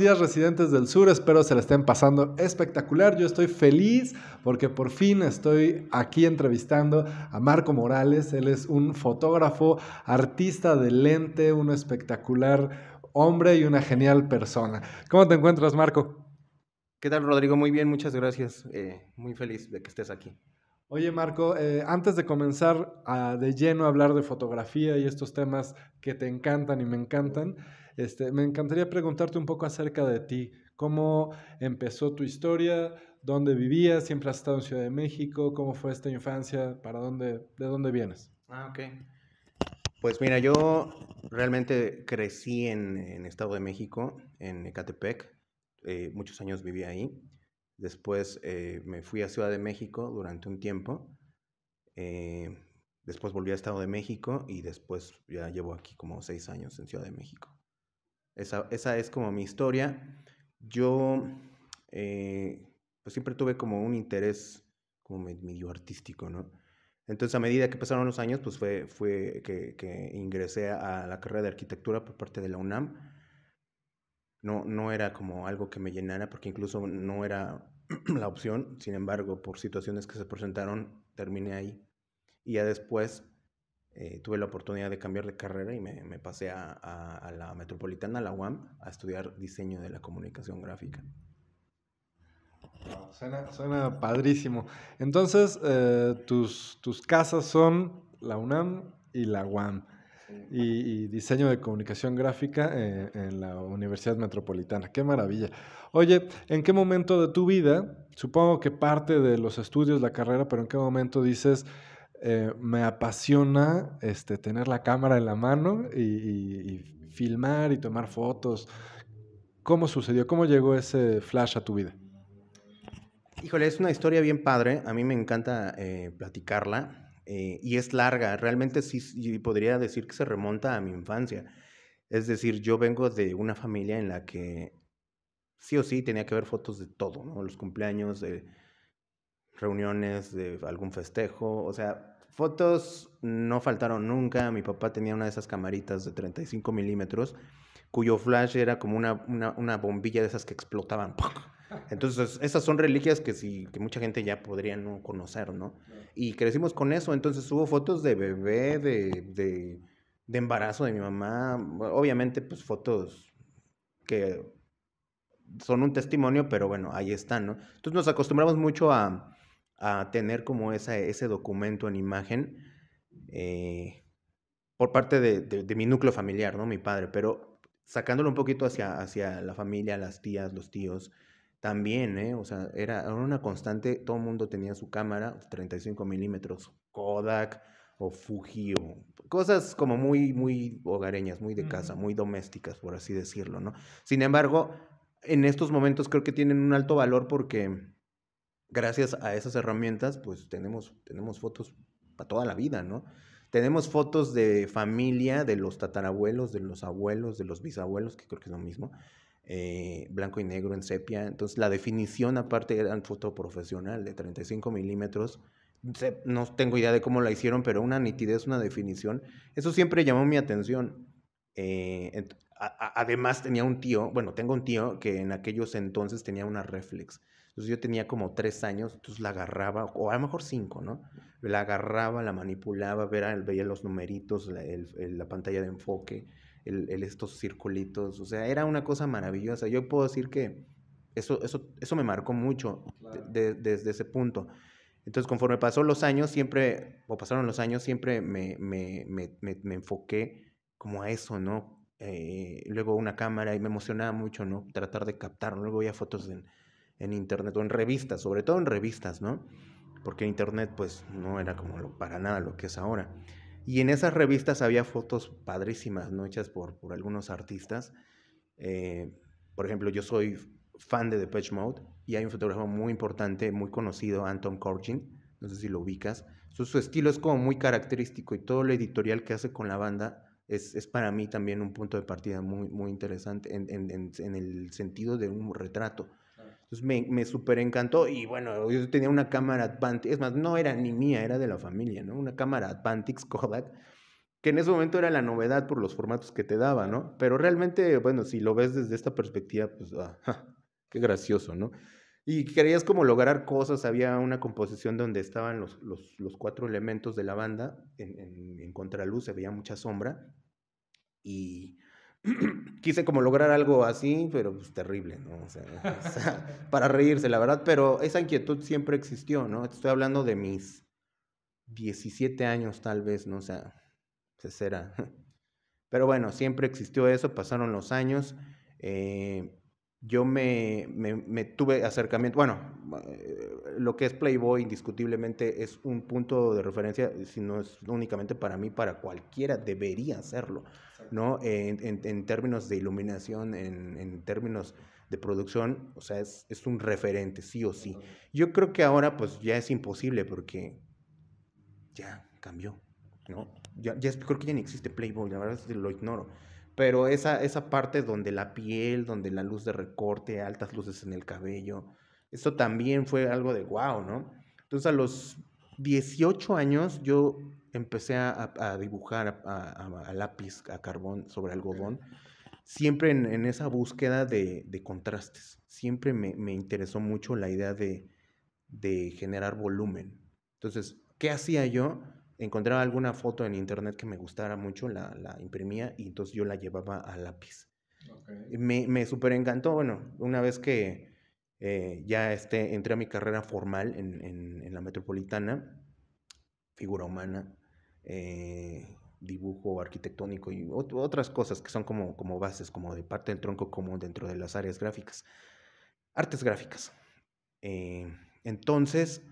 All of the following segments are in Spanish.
días residentes del sur, espero se la estén pasando espectacular. Yo estoy feliz porque por fin estoy aquí entrevistando a Marco Morales. Él es un fotógrafo, artista de lente, un espectacular hombre y una genial persona. ¿Cómo te encuentras, Marco? ¿Qué tal, Rodrigo? Muy bien, muchas gracias. Eh, muy feliz de que estés aquí. Oye, Marco, eh, antes de comenzar de lleno a hablar de fotografía y estos temas que te encantan y me encantan, este, me encantaría preguntarte un poco acerca de ti. ¿Cómo empezó tu historia? ¿Dónde vivías? ¿Siempre has estado en Ciudad de México? ¿Cómo fue esta infancia? ¿Para dónde, de dónde vienes? Ah, ok. Pues mira, yo realmente crecí en, en Estado de México, en Ecatepec. Eh, muchos años viví ahí. Después eh, me fui a Ciudad de México durante un tiempo. Eh, después volví a Estado de México y después ya llevo aquí como seis años en Ciudad de México. Esa, es como mi historia. Yo eh, pues siempre tuve como un interés como medio artístico, ¿no? Entonces a medida que pasaron los años, pues fue, que ingresé a la carrera de arquitectura por parte de la UNAM no, era como algo que me llenara, porque incluso no era la opción, sin embargo, por situaciones que se presentaron, terminé ahí. Y ya después eh, tuve la oportunidad de cambiar de carrera y me, pasé a, la metropolitana, a la UAM, a estudiar diseño de la comunicación gráfica. suena, padrísimo. Entonces, eh, tus, tus casas son la UNAM y la UAM y, diseño de comunicación gráfica eh, en, la Universidad Metropolitana. Qué maravilla. Oye, ¿en qué momento de tu vida, supongo que parte de los estudios, la carrera, pero en qué momento dices, eh, me apasiona este, tener la cámara en la mano y, filmar y tomar fotos. ¿Cómo sucedió? ¿Cómo llegó ese flash a tu vida? Híjole, es una historia bien padre. A mí me encanta eh, platicarla. Eh, y es larga. Realmente sí podría decir que se remonta a mi infancia. Es decir, yo vengo de una familia en la que sí o sí tenía que ver fotos de todo, ¿no? Los cumpleaños, reuniones, de algún festejo, o sea, fotos no faltaron nunca. Mi papá tenía una de esas camaritas de 35 milímetros cuyo flash era como una, una, bombilla de esas que explotaban. Entonces, esas son reliquias que sí, que mucha gente ya podría no conocer, ¿no? Y crecimos con eso, entonces hubo fotos de bebé, de, de, de embarazo de mi mamá, obviamente, pues fotos que son un testimonio, pero bueno, ahí están, ¿no? Entonces nos acostumbramos mucho a, a tener como esa, ese documento en imagen eh, por parte de, de, mi núcleo familiar, ¿no? Mi padre, pero sacándolo un poquito hacia, hacia la familia, las tías, los tíos, también, ¿eh? O sea, era, una constante, todo el mundo tenía su cámara, 35 milímetros, Kodak o Fuji, cosas como muy, muy hogareñas, muy de casa, muy domésticas, por así decirlo, ¿no? Sin embargo, en estos momentos creo que tienen un alto valor porque gracias a esas herramientas, pues tenemos, tenemos fotos para toda la vida, ¿no? Tenemos fotos de familia, de los tatarabuelos, de los abuelos, de los bisabuelos, que creo que es lo mismo. Eh, blanco y negro en sepia. Entonces la definición aparte era en foto profesional de 35 milímetros. No tengo idea de cómo la hicieron, pero una nitidez, una definición. Eso siempre llamó mi atención. Eh, además tenía un tío, bueno, tengo un tío que en aquellos entonces tenía una reflex. Entonces yo tenía como tres años, entonces la agarraba, o a lo mejor cinco, ¿no? La agarraba, la manipulaba, veía, veía los numeritos, la pantalla de enfoque el, estos circulitos, o sea, era una cosa maravillosa. Yo puedo decir que eso, eso, eso me marcó mucho desde ese punto. Entonces, conforme pasó los años, siempre, o pasaron los años, siempre me, me, me, me enfoqué como a eso, ¿no? Eh, luego una cámara y me emocionaba mucho, ¿no? Tratar de captar, Luego veía fotos en, en internet o en revistas, sobre todo en revistas, ¿no? Porque internet, pues, no era como lo, para nada lo que es ahora. Y en esas revistas había fotos padrísimas, Hechas por, por algunos artistas. Eh, por ejemplo, yo soy fan de Depeche Mode y hay un fotógrafo muy importante, muy conocido, Anton Corchin. No sé si lo ubicas. Su, estilo es como muy característico y todo lo editorial que hace con la banda es, para mí también un punto de partida muy, muy interesante en el sentido de un retrato. Entonces me, me súper encantó y bueno, yo tenía una cámara Advantix, es más, no era ni mía, era de la familia, ¿no? Una cámara Advantix Kodak, que en ese momento era la novedad por los formatos que te daba, ¿no? Pero realmente, bueno, si lo ves desde esta perspectiva, pues, ah, qué gracioso, ¿no? Y querías como lograr cosas, había una composición donde estaban los, los, cuatro elementos de la banda, en, en contraluz se veía mucha sombra y quise como lograr algo así, pero pues terrible, ¿no? O sea, para reírse, la verdad, pero esa inquietud siempre existió, ¿no? Estoy hablando de mis 17 años tal vez, ¿no? sé sea, se será. Pero bueno, siempre existió eso, pasaron los años. Eh, yo me, me, tuve acercamiento, bueno, eh, lo que es Playboy indiscutiblemente es un punto de referencia, si no es únicamente para mí, para cualquiera debería serlo. ¿no? En, en, términos de iluminación, en, en, términos de producción, o sea, es, es, un referente, sí o sí. Yo creo que ahora pues ya es imposible porque ya cambió, ¿no? Ya, ya creo que ya ni existe Playboy, la verdad es que lo ignoro. Pero esa, esa parte donde la piel, donde la luz de recorte, altas luces en el cabello, eso también fue algo de wow, ¿no? Entonces a los 18 años yo empecé a, dibujar a, lápiz, a carbón sobre algodón, siempre en, esa búsqueda de, contrastes. Siempre me, interesó mucho la idea de, generar volumen. Entonces, ¿qué hacía yo? Encontraba alguna foto en internet que me gustara mucho, la, la imprimía y entonces yo la llevaba a lápiz. Me, me súper encantó, bueno, una vez que eh, ya entré a mi carrera formal en, en la metropolitana, figura humana, eh, dibujo arquitectónico y otras cosas que son como, como bases, como de parte del tronco como dentro de las áreas gráficas, artes gráficas. Eh, entonces,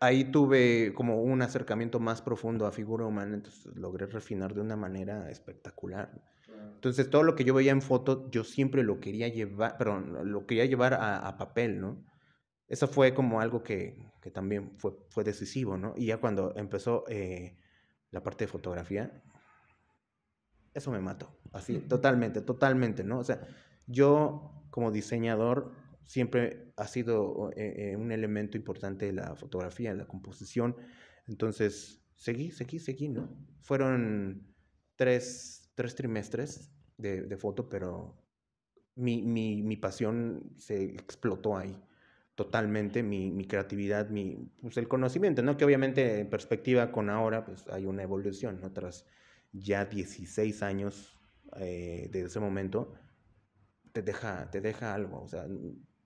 ahí tuve como un acercamiento más profundo a figura humana, entonces logré refinar de una manera espectacular. Entonces, todo lo que yo veía en foto, yo siempre lo quería llevar, perdón, lo quería llevar a, a papel, ¿no? eso fue como algo que, también fue, decisivo, ¿no? Y ya cuando empezó eh, la parte de fotografía, eso me mató, así, totalmente, totalmente, ¿no? O sea, yo como diseñador siempre ha sido eh, eh, un elemento importante de la fotografía, la composición, entonces seguí, seguí, seguí, ¿no? Fueron tres, trimestres de, foto, pero mi, mi pasión se explotó ahí totalmente mi, mi creatividad, mi, pues el conocimiento, ¿no? Que obviamente en perspectiva con ahora, pues hay una evolución, ¿no? Tras ya 16 años eh, de ese momento, te deja, te deja algo, o sea,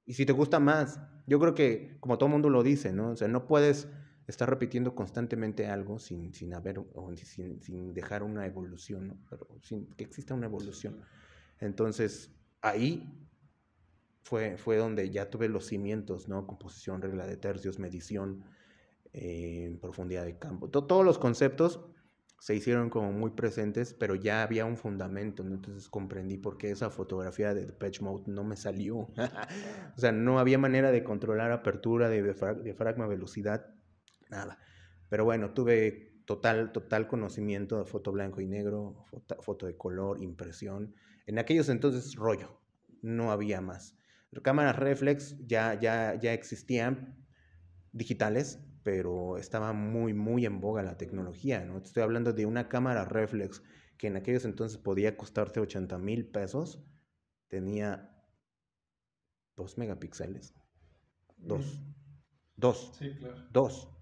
y si te gusta más, yo creo que como todo mundo lo dice, ¿no? O sea, no puedes estar repitiendo constantemente algo sin, sin haber, sin, sin dejar una evolución, Pero sin que exista una evolución. Entonces, ahí fue, donde ya tuve los cimientos, ¿no? Composición, regla de tercios, medición, eh, profundidad de campo. todos los conceptos se hicieron como muy presentes, pero ya había un fundamento, Entonces comprendí por qué esa fotografía de patch Mode no me salió. o sea, no había manera de controlar apertura, de diafragma, velocidad, nada. Pero bueno, tuve total, total conocimiento de foto blanco y negro, foto, foto de color, impresión. En aquellos entonces, rollo, no había más cámaras reflex ya, ya, ya existían digitales, pero estaba muy, muy en boga la tecnología, ¿no? Estoy hablando de una cámara reflex que en aquellos entonces podía costarte 80 mil pesos, tenía 2 megapíxeles. Dos. Dos. Sí, claro.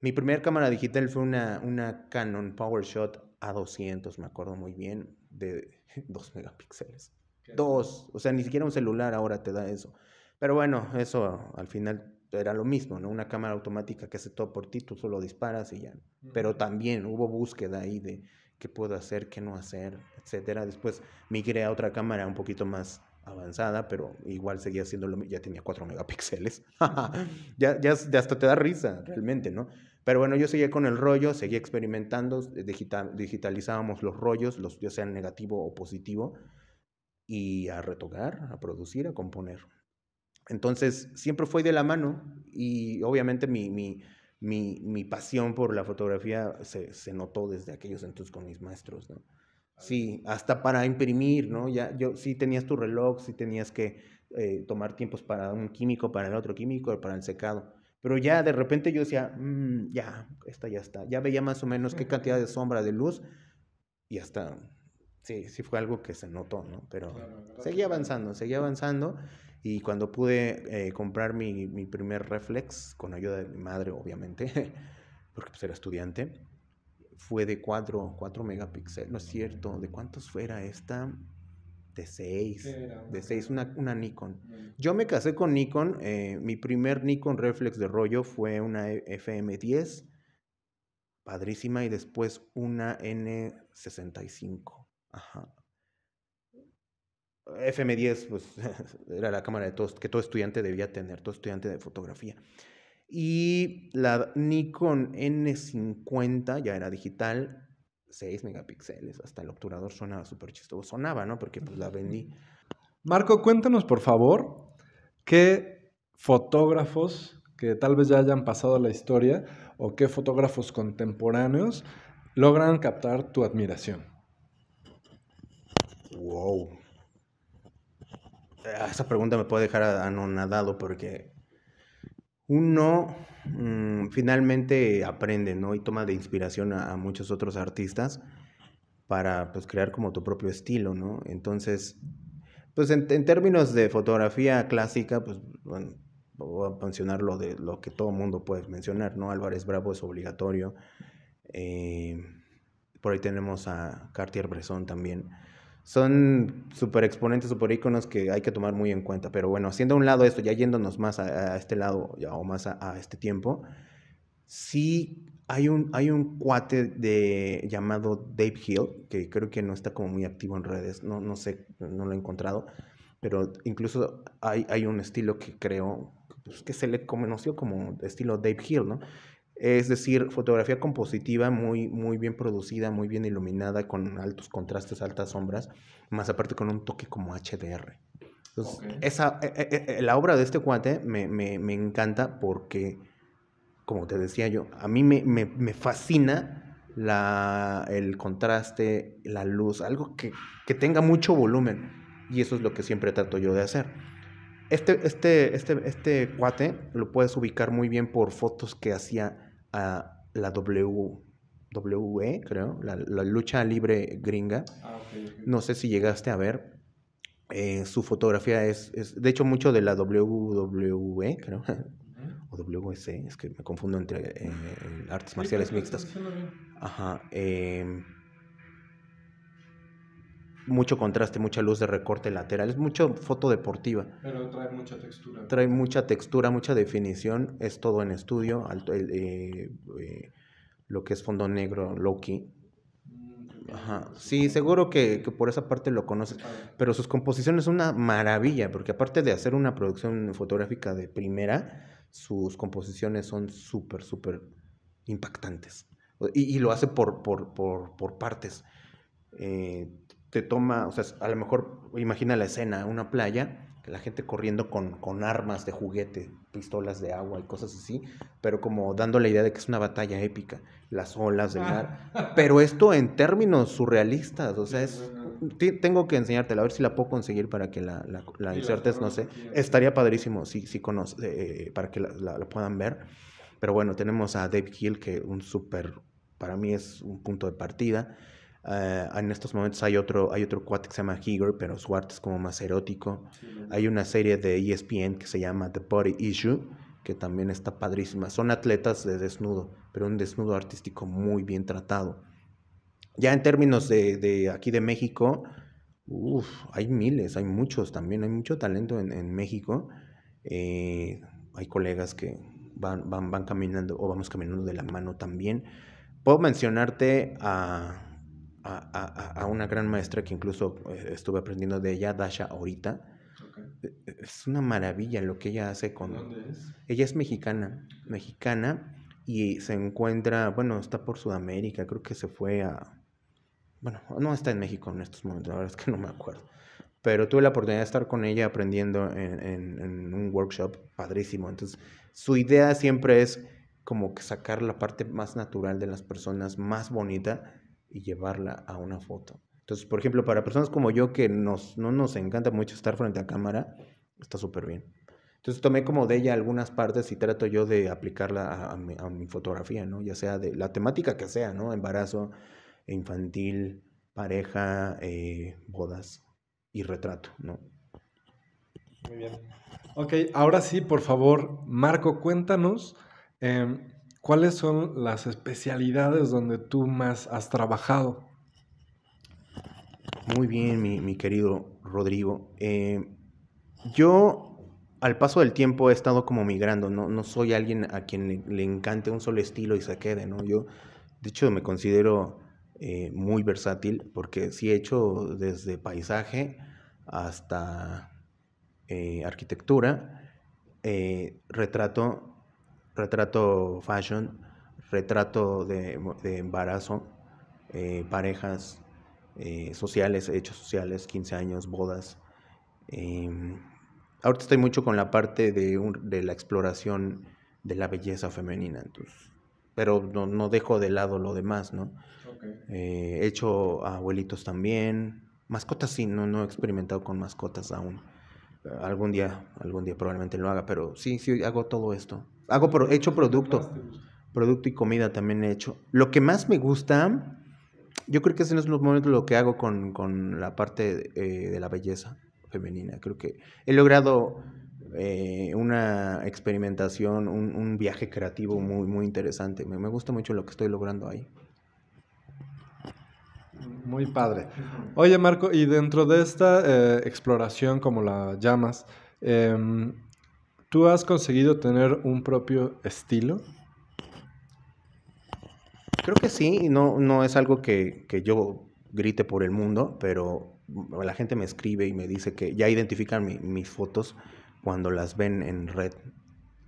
Mi primera cámara digital fue una, una Canon PowerShot A200, me acuerdo muy bien, de 2 megapíxeles. Dos, o sea, ni siquiera un celular ahora te da eso. Pero bueno, eso al final era lo mismo, ¿no? Una cámara automática que hace todo por ti, tú solo disparas y ya. Pero también hubo búsqueda ahí de qué puedo hacer, qué no hacer, etcétera. Después migré a otra cámara un poquito más avanzada, pero igual seguía siendo lo ya tenía 4 megapíxeles. ya, ya, hasta te da risa realmente, ¿no? Pero bueno, yo seguía con el rollo, seguía experimentando, eh, digitalizábamos los rollos, los, ya sean negativo o positivo y a retocar, a producir, a componer. Entonces, siempre fue de la mano y obviamente mi, pasión por la fotografía se, notó desde aquellos entonces con mis maestros, ¿no? Sí, hasta para imprimir, ¿no? Ya, yo, sí tenías tu reloj, sí tenías que eh, tomar tiempos para un químico, para el otro químico, para el secado. Pero ya de repente yo decía, mm, ya, esta ya está. Ya veía más o menos qué cantidad de sombra, de luz, y hasta sí, sí fue algo que se notó, ¿no? Pero seguía avanzando, seguía avanzando. Y cuando pude eh, comprar mi, mi, primer reflex, con ayuda de mi madre, obviamente, porque pues era estudiante, fue de 4, 4 megapíxeles, no es cierto, ¿de cuántos fuera esta? De 6, de 6, una, Nikon. Yo me casé con Nikon, eh, mi primer Nikon reflex de rollo fue una e, FM10, padrísima, y después una N65. FM10, pues era la cámara de todos, que todo estudiante debía tener, todo estudiante de fotografía. Y la Nikon N50 ya era digital, 6 megapíxeles, hasta el obturador sonaba súper chistoso, sonaba, ¿no? Porque pues la vendí. Marco, cuéntanos por favor qué fotógrafos que tal vez ya hayan pasado la historia o qué fotógrafos contemporáneos logran captar tu admiración. Wow. Ah, esa pregunta me puede dejar anonadado porque uno mm, finalmente aprende, ¿no? Y toma de inspiración a, muchos otros artistas para pues, crear como tu propio estilo, ¿no? Entonces, pues en, términos de fotografía clásica, pues bueno, voy a mencionar lo, de, lo que todo mundo puede mencionar, ¿no? Álvarez Bravo es obligatorio. Eh, por ahí tenemos a Cartier Bresson también son super exponentes, super íconos que hay que tomar muy en cuenta. Pero bueno, haciendo a un lado esto, ya yéndonos más a, este lado ya, o más a, este tiempo, sí hay un, hay un cuate de, llamado Dave Hill, que creo que no está como muy activo en redes, no, no sé, no lo he encontrado, pero incluso hay, hay un estilo que creo pues, que se le conoció como estilo Dave Hill, ¿no? Es decir, fotografía compositiva muy, muy bien producida, muy bien iluminada, con altos contrastes, altas sombras, más aparte con un toque como HDR. Entonces, e, e, e, la obra de este cuate me, encanta porque, como te decía yo, a mí me, fascina la, el contraste, la luz, algo que, tenga mucho volumen. Y eso es lo que siempre trato yo de hacer. Este, este, este, este cuate lo puedes ubicar muy bien por fotos que hacía a la WWE, creo, la, lucha libre gringa. Ah, no sé si llegaste a ver. Eh, su fotografía es, es, de hecho, mucho de la WWE, creo, o WC, es que me confundo entre eh, artes marciales pues, mixtas. Ajá. Em, mucho contraste, mucha luz de recorte lateral, es mucho foto deportiva. Pero trae mucha textura. Trae mucha textura, mucha definición, es todo en estudio, alto, eh, eh, lo que es fondo negro, Loki mm, Ajá. Sí, seguro que, que, por esa parte lo conoces. Pero sus composiciones son una maravilla, porque aparte de hacer una producción fotográfica de primera, sus composiciones son súper, súper impactantes. Y, lo hace por, por, por, por partes. Eh, te toma, o sea, a lo mejor imagina la escena, una playa, que la gente corriendo con, con, armas de juguete, pistolas de agua y cosas así, pero como dando la idea de que es una batalla épica, las olas del mar. Ah. Pero esto en términos surrealistas, o sea, es, tengo que enseñártela, a ver si la puedo conseguir para que la, la, insertes, no sé. Estaría padrísimo si, conoce, eh, para que la, la, puedan ver. Pero bueno, tenemos a Dave Hill, que un súper, para mí es un punto de partida. Eh, en estos momentos hay otro, hay otro cuate que se llama Higer, pero su arte es como más erótico. Hay una serie de ESPN que se llama The Body Issue, que también está padrísima. Son atletas de desnudo, pero un desnudo artístico muy bien tratado. Ya en términos de, aquí de México, hay miles, hay muchos también, hay mucho talento en, México. Eh, hay colegas que van, van, van caminando o vamos caminando de la mano también. Puedo mencionarte a a, una gran maestra que incluso eh, estuve aprendiendo de ella, Dasha, ahorita. E, es una maravilla lo que ella hace con... ¿Dónde es? Ella es mexicana, mexicana, y se encuentra, bueno, está por Sudamérica, creo que se fue a... Bueno, no está en México en estos momentos, la verdad es que no me acuerdo. Pero tuve la oportunidad de estar con ella aprendiendo en, en un workshop padrísimo. Entonces, su idea siempre es como que sacar la parte más natural de las personas, más bonita, y llevarla a una foto. Entonces, por ejemplo, para personas como yo que nos, no nos encanta mucho estar frente a cámara, está súper bien. Entonces tomé como de ella algunas partes y trato yo de aplicarla a, mi, fotografía, ¿no? Ya sea de la temática que sea, ¿no? Embarazo, infantil, pareja, eh, bodas y retrato, ¿no? Muy bien. Ok, ahora sí, por favor, Marco, cuéntanos em, ¿cuáles son las especialidades donde tú más has trabajado? Muy bien, mi, querido Rodrigo. Eh, yo al paso del tiempo he estado como migrando, no, no soy alguien a quien le, encante un solo estilo y se quede, ¿no? Yo, de hecho, me considero eh, muy versátil porque sí he hecho desde paisaje hasta eh, arquitectura, retrato retrato fashion, retrato de, embarazo, eh, parejas eh, sociales, hechos sociales, 15 años, bodas. Em, ahorita estoy mucho con la parte de, de, la exploración de la belleza femenina, entonces, pero no, no dejo de lado lo demás, ¿no? Eh, hecho abuelitos también, mascotas sí, no, no he experimentado con mascotas aún. Algún día, algún día probablemente lo haga, pero sí, sí, hago todo esto hago he hecho producto. Producto y comida también he hecho. Lo que más me gusta, yo creo que ese en es momentos lo que hago con, la parte eh, de la belleza femenina. Creo que he logrado eh, una experimentación, un, viaje creativo muy, muy interesante. Me, gusta mucho lo que estoy logrando ahí. Muy padre. Oye, Marco, y dentro de esta eh, exploración, como la llamas, em, ¿Tú has conseguido tener un propio estilo? Creo que sí, no, no es algo que, yo grite por el mundo, pero la gente me escribe y me dice que ya identifican mis fotos cuando las ven en red.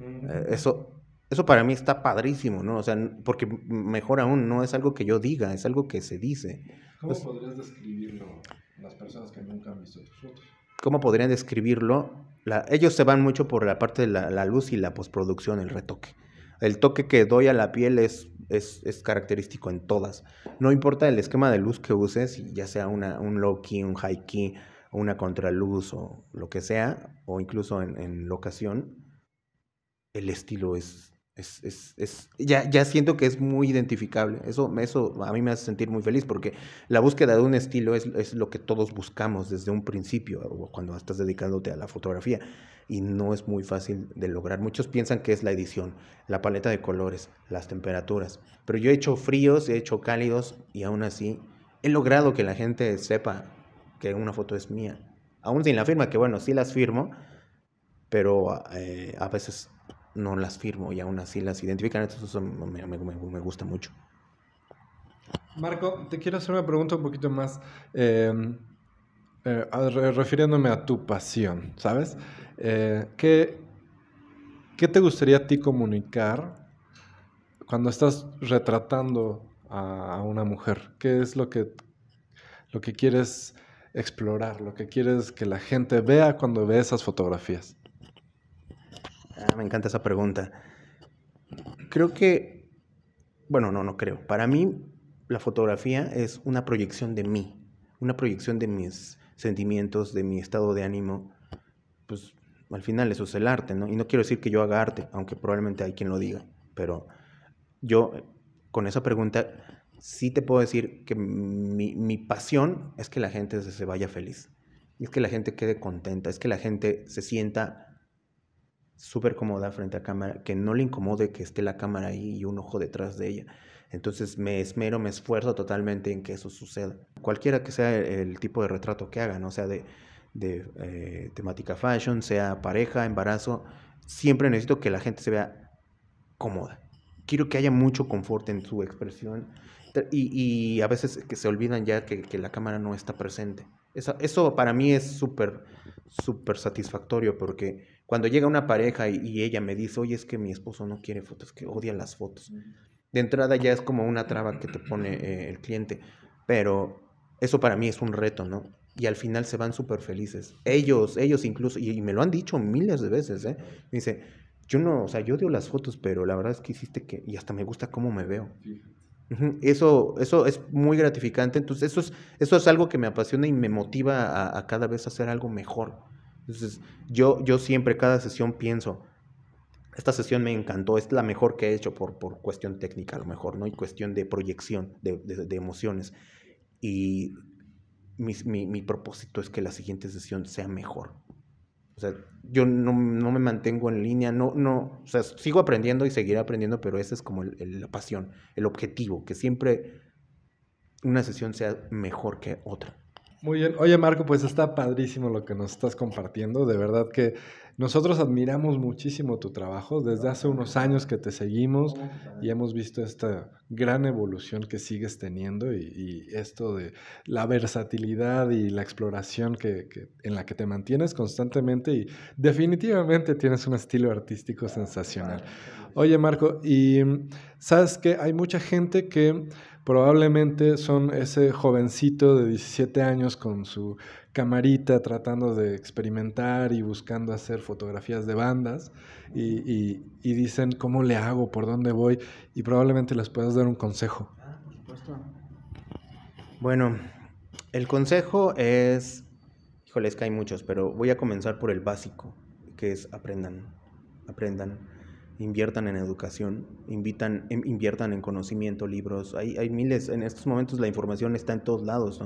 Eh, eso, eso para mí está padrísimo, ¿no? O sea, porque mejor aún, no es algo que yo diga, es algo que se dice. ¿Cómo pues podrías describirlo las personas que nunca han visto tus fotos? ¿Cómo podrían describirlo? ellos se van mucho por la parte de la, luz y la postproducción, el retoque. El toque que doy a la piel es, es, característico en todas. No importa el esquema de luz que uses, ya sea un low key, un high key, una contraluz o lo que sea, o incluso en, en locación, el estilo es es, es, es, ya, ya siento que es muy identificable. Eso, eso a mí me hace sentir muy feliz porque la búsqueda de un estilo es, es lo que todos buscamos desde un principio, o cuando estás dedicándote a la fotografía. Y no es muy fácil de lograr. Muchos piensan que es la edición, la paleta de colores, las temperaturas. Pero yo he hecho fríos, he hecho cálidos y aún así he logrado que la gente sepa que una foto es mía. Aún sin la firma, que bueno, sí las firmo, pero eh, a veces no las firmo y aún así las identifican. Entonces eso me, gusta mucho. Marco, te quiero hacer una pregunta un poquito más em, eh, refiriéndome a tu pasión, ¿sabes? Eh, ¿qué, ¿Qué te gustaría a ti comunicar cuando estás retratando a, una mujer? ¿Qué es lo que, lo que quieres explorar, lo que quieres que la gente vea cuando ve esas fotografías? Ah, me encanta esa pregunta. Creo que, bueno, no, no creo. Para mí, la fotografía es una proyección de mí, una proyección de mis sentimientos, de mi estado de ánimo. Pues al final eso es el arte, ¿no? Y no quiero decir que yo haga arte, aunque probablemente hay quien lo diga, pero yo con esa pregunta sí te puedo decir que mi, pasión es que la gente se, se vaya feliz, es que la gente quede contenta, es que la gente se sienta súper cómoda frente a cámara, que no le incomode que esté la cámara ahí y un ojo detrás de ella. Entonces me esmero, me esfuerzo totalmente en que eso suceda. Cualquiera que sea el, tipo de retrato que haga no sea, de, de eh, temática fashion, sea pareja, embarazo, siempre necesito que la gente se vea cómoda. Quiero que haya mucho confort en su expresión y, a veces que se olvidan ya que, la cámara no está presente. Eso, eso para mí es súper, súper satisfactorio porque cuando llega una pareja y, ella me dice, oye, es que mi esposo no quiere fotos, que odia las fotos. De entrada ya es como una traba que te pone eh, el cliente, pero eso para mí es un reto, ¿no? Y al final se van súper felices. Ellos, ellos incluso, y, me lo han dicho miles de veces, ¿eh? dice, yo no, o sea, yo odio las fotos, pero la verdad es que hiciste que, y hasta me gusta cómo me veo. Eso, eso es muy gratificante. Entonces, eso es, eso es algo que me apasiona y me motiva a, cada vez a hacer algo mejor. Entonces, yo, yo siempre, cada sesión pienso, esta sesión me encantó, es la mejor que he hecho por, por cuestión técnica a lo mejor, ¿no? Y cuestión de proyección de, emociones. Y mi, propósito es que la siguiente sesión sea mejor. O sea, yo no, me mantengo en línea, no, no, o sea, sigo aprendiendo y seguiré aprendiendo, pero esa es como la pasión, el objetivo, que siempre una sesión sea mejor que otra. Muy bien. Oye, Marco, pues está padrísimo lo que nos estás compartiendo. De verdad que nosotros admiramos muchísimo tu trabajo. Desde hace unos años que te seguimos y hemos visto esta gran evolución que sigues teniendo y, esto de la versatilidad y la exploración en la que te mantienes constantemente y definitivamente tienes un estilo artístico sensacional. Oye, Marco, y mm, sabes que hay mucha gente que probablemente son ese jovencito de 17 años con su camarita tratando de experimentar y buscando hacer fotografías de bandas y, dicen cómo le hago, por dónde voy y probablemente les puedas dar un consejo. Bueno, el consejo es, híjoles que hay muchos, pero voy a comenzar por el básico, que es aprendan, aprendan inviertan en educación, invitan, em, inviertan en conocimiento, libros. Hay, hay miles, en estos momentos la información está en todos lados,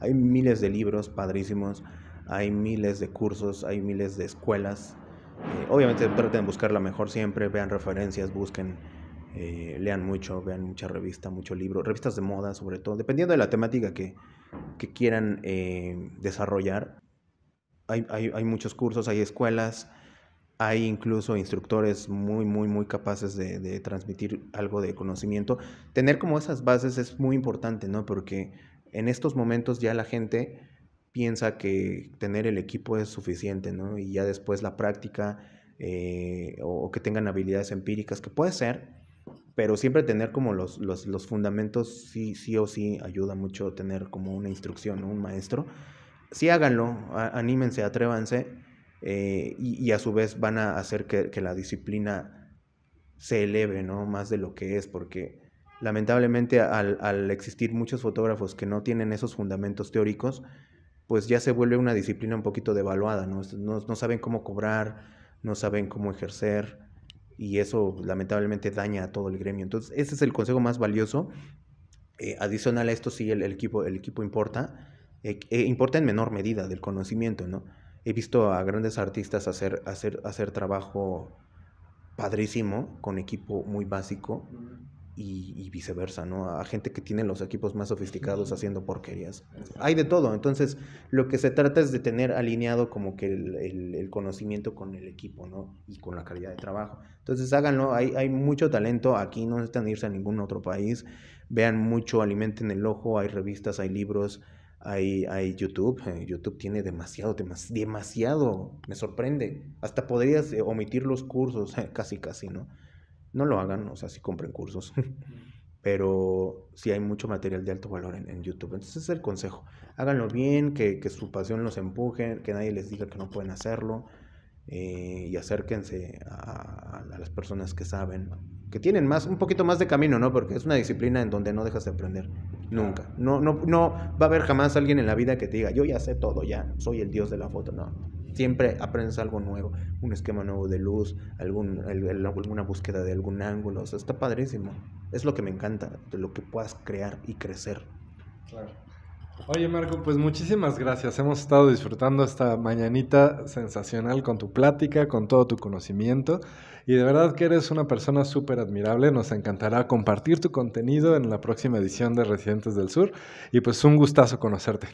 Hay miles de libros padrísimos, hay miles de cursos, hay miles de escuelas. Eh, obviamente traten de buscar la mejor siempre, vean referencias, busquen, eh, lean mucho, vean mucha revista, mucho libro, revistas de moda sobre todo, dependiendo de la temática que, que quieran eh, desarrollar. Hay, hay muchos cursos, hay escuelas hay incluso instructores muy, muy, muy capaces de, transmitir algo de conocimiento. Tener como esas bases es muy importante, ¿no? Porque en estos momentos ya la gente piensa que tener el equipo es suficiente, ¿no? Y ya después la práctica eh, o, que tengan habilidades empíricas, que puede ser, pero siempre tener como los, los, fundamentos sí, sí o sí ayuda mucho tener como una instrucción, un maestro. Sí háganlo, anímense, atrévanse eh, y, a su vez van a hacer que, la disciplina se eleve, ¿no? Más de lo que es, porque lamentablemente al, existir muchos fotógrafos que no tienen esos fundamentos teóricos, pues ya se vuelve una disciplina un poquito devaluada, ¿no? No, saben cómo cobrar, no saben cómo ejercer, y eso lamentablemente daña a todo el gremio. Entonces, ese es el consejo más valioso. Eh, adicional a esto, sí, el, equipo, el equipo importa, eh, importa en menor medida del conocimiento, ¿no? he visto a grandes artistas hacer, hacer, hacer trabajo padrísimo con equipo muy básico y, viceversa, ¿no? A gente que tiene los equipos más sofisticados haciendo porquerías. Hay de todo, entonces lo que se trata es de tener alineado como que el, el, el, conocimiento con el equipo, ¿no? Y con la calidad de trabajo. Entonces háganlo, hay, hay mucho talento, aquí no necesitan irse a ningún otro país, vean mucho, alimenten el ojo, hay revistas, hay libros hay, hay YouTube. Eh, YouTube tiene demasiado, demasiado. Me sorprende. Hasta podrías eh, omitir los cursos, casi, casi, ¿no? No lo hagan, o sea, si compren cursos. Pero sí hay mucho material de alto valor en, YouTube. Entonces ese es el consejo. Háganlo bien, que, su pasión los empuje, que nadie les diga que no pueden hacerlo. Eh, y acérquense a, a las personas que saben, que tienen más, un poquito más de camino, ¿no? Porque es una disciplina en donde no dejas de aprender. Nunca. Ah. No, no, no va a haber jamás alguien en la vida que te diga, yo ya sé todo, ya soy el dios de la foto. No. Siempre aprendes algo nuevo, un esquema nuevo de luz, algún, alguna búsqueda de algún ángulo. O sea, está padrísimo. Es lo que me encanta, de lo que puedas crear y crecer. Claro. Oye Marco, pues muchísimas gracias. Hemos estado disfrutando esta mañanita sensacional con tu plática, con todo tu conocimiento y de verdad que eres una persona súper admirable. Nos encantará compartir tu contenido en la próxima edición de Residentes del Sur y pues un gustazo conocerte.